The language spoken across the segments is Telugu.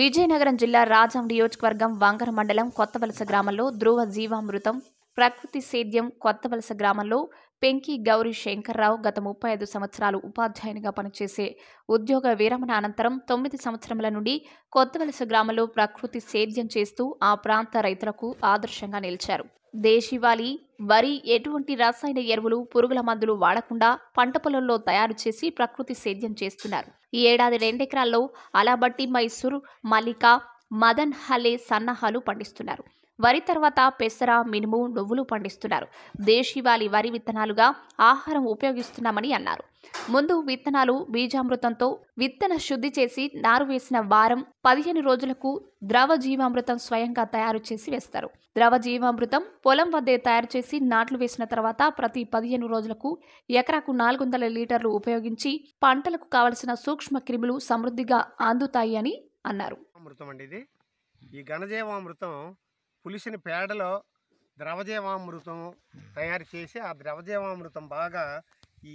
విజయనగరం జిల్లా రాజం నియోజకవర్గం వంగర మండలం కొత్తవలస గ్రామంలో ధ్రువ జీవామృతం ప్రకృతి సేద్యం కొత్తవలస గ్రామంలో పెంకి గౌరీ శంకర్రావు గత ముప్పై ఐదు సంవత్సరాలు ఉపాధ్యాయునిగా పనిచేసే ఉద్యోగ విరమణ అనంతరం తొమ్మిది సంవత్సరముల నుండి కొత్తవలస గ్రామంలో ప్రకృతి సేద్యం చేస్తూ ఆ ప్రాంత రైతులకు ఆదర్శంగా నిలిచారు దేశీవాళి వరి ఎటువంటి రసాయన ఎరువులు పురుగుల మందులు వాడకుండా పంట పొలంలో తయారు చేసి ప్రకృతి సేద్యం చేస్తున్నారు ఈ ఏడాది రెండెకరాల్లో అలాబట్టి మైసూర్ మల్లిక మదన్ హలే సన్నాహాలు పండిస్తున్నారు వరి తర్వాత పెసర మినుము నువ్వులు పండిస్తున్నారు దేశీవాలి వరి విత్తనాలుగా ఆహారం ఉపయోగిస్తున్నామని అన్నారు ముందు విత్తనాలు బీజామృతంతో విత్తన శుద్ధి చేసి నారు వేసిన వారం పదిహేను రోజులకు ద్రవ జీవామృతం స్వయంగా తయారు చేసి వేస్తారు ద్రవ జీవామృతం పొలం వద్దే తయారు చేసి నాట్లు వేసిన తర్వాత ప్రతి పదిహేను రోజులకు ఎకరాకు నాలుగు వందల లీటర్లు ఉపయోగించి పంటలకు కావలసిన సూక్ష్మ క్రిములు సమృద్ధిగా అందుతాయి అని అన్నారు ఈ ఘనజీవామృతం పులిసిన పేడలో ద్రవజీవామృతం తయారు చేసి ఆ ద్రవజీవామృతం బాగా ఈ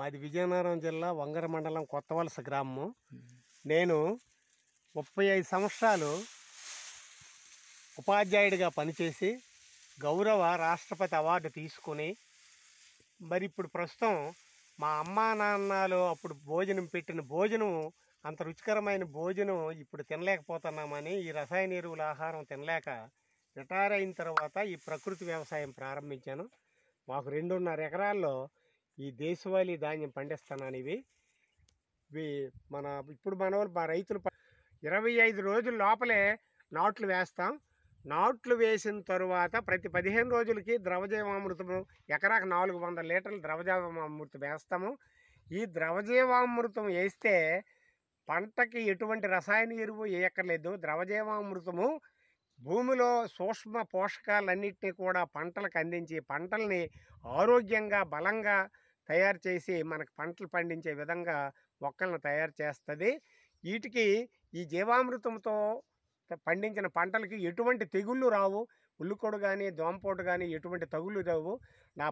మాది విజయనగరం జిల్లా వంగర మండలం కొత్తవలస గ్రామము నేను ముప్పై ఐదు సంవత్సరాలు ఉపాధ్యాయుడిగా పనిచేసి గౌరవ రాష్ట్రపతి అవార్డు తీసుకుని మరి ఇప్పుడు ప్రస్తుతం మా అమ్మా నాన్నలు అప్పుడు భోజనం పెట్టిన భోజనం అంత రుచికరమైన భోజనం ఇప్పుడు తినలేకపోతున్నామని ఈ రసాయన ఎరువుల ఆహారం తినలేక రిటైర్ అయిన తర్వాత ఈ ప్రకృతి వ్యవసాయం ప్రారంభించాను మాకు రెండున్నర ఎకరాల్లో ఈ దేశవాళీ ధాన్యం పండిస్తున్నాను ఇవి ఇవి మన ఇప్పుడు మన మా రైతులు ఇరవై ఐదు రోజుల లోపలే నాట్లు వేస్తాం నాట్లు వేసిన తరువాత ప్రతి పదిహేను రోజులకి ద్రవజీవామృతము ఎకరాకు నాలుగు వందల లీటర్లు ద్రవజీవామృతం వేస్తాము ఈ ద్రవజీవామృతం వేస్తే పంటకి ఎటువంటి రసాయన ఎరువు వేయక్కర్లేదు ద్రవజీవామృతము భూమిలో సూక్ష్మ పోషకాలన్నింటినీ కూడా పంటలకు అందించి పంటల్ని ఆరోగ్యంగా బలంగా తయారు చేసి మనకు పంటలు పండించే విధంగా మొక్కలను తయారు చేస్తుంది వీటికి ఈ జీవామృతంతో పండించిన పంటలకి ఎటువంటి తెగుళ్ళు రావు ఉల్లుకొడు కానీ దోమపోటు కానీ ఎటువంటి తగులు రావు నా